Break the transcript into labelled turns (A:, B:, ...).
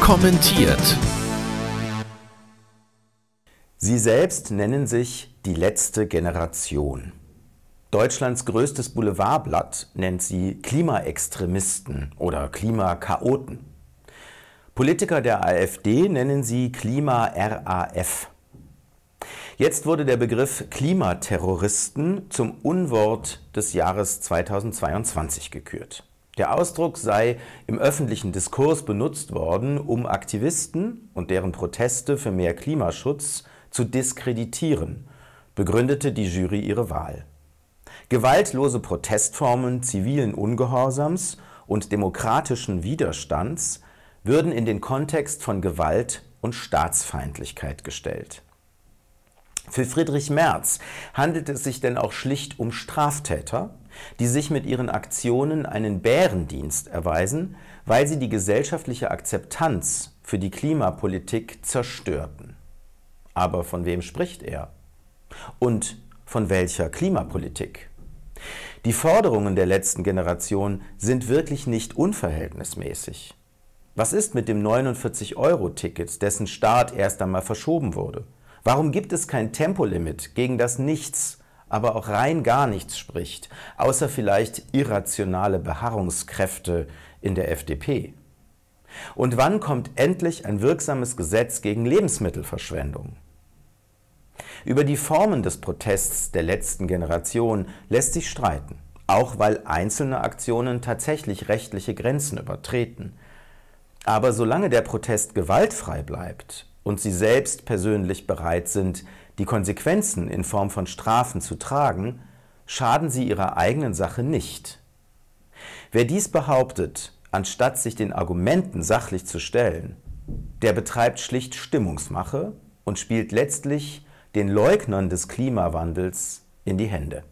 A: Kommentiert. Sie selbst nennen sich die letzte Generation. Deutschlands größtes Boulevardblatt nennt sie Klimaextremisten oder Klimakaoten. Politiker der AfD nennen sie Klima-RAF. Jetzt wurde der Begriff Klimaterroristen zum Unwort des Jahres 2022 gekürt. Der Ausdruck sei im öffentlichen Diskurs benutzt worden, um Aktivisten und deren Proteste für mehr Klimaschutz zu diskreditieren, begründete die Jury ihre Wahl. Gewaltlose Protestformen zivilen Ungehorsams und demokratischen Widerstands würden in den Kontext von Gewalt und Staatsfeindlichkeit gestellt. Für Friedrich Merz handelt es sich denn auch schlicht um Straftäter, die sich mit ihren Aktionen einen Bärendienst erweisen, weil sie die gesellschaftliche Akzeptanz für die Klimapolitik zerstörten. Aber von wem spricht er? Und von welcher Klimapolitik? Die Forderungen der letzten Generation sind wirklich nicht unverhältnismäßig. Was ist mit dem 49-Euro-Ticket, dessen Start erst einmal verschoben wurde? Warum gibt es kein Tempolimit, gegen das nichts aber auch rein gar nichts spricht, außer vielleicht irrationale Beharrungskräfte in der FDP? Und wann kommt endlich ein wirksames Gesetz gegen Lebensmittelverschwendung? Über die Formen des Protests der letzten Generation lässt sich streiten, auch weil einzelne Aktionen tatsächlich rechtliche Grenzen übertreten. Aber solange der Protest gewaltfrei bleibt und sie selbst persönlich bereit sind, die Konsequenzen in Form von Strafen zu tragen, schaden sie ihrer eigenen Sache nicht. Wer dies behauptet, anstatt sich den Argumenten sachlich zu stellen, der betreibt schlicht Stimmungsmache und spielt letztlich den Leugnern des Klimawandels in die Hände.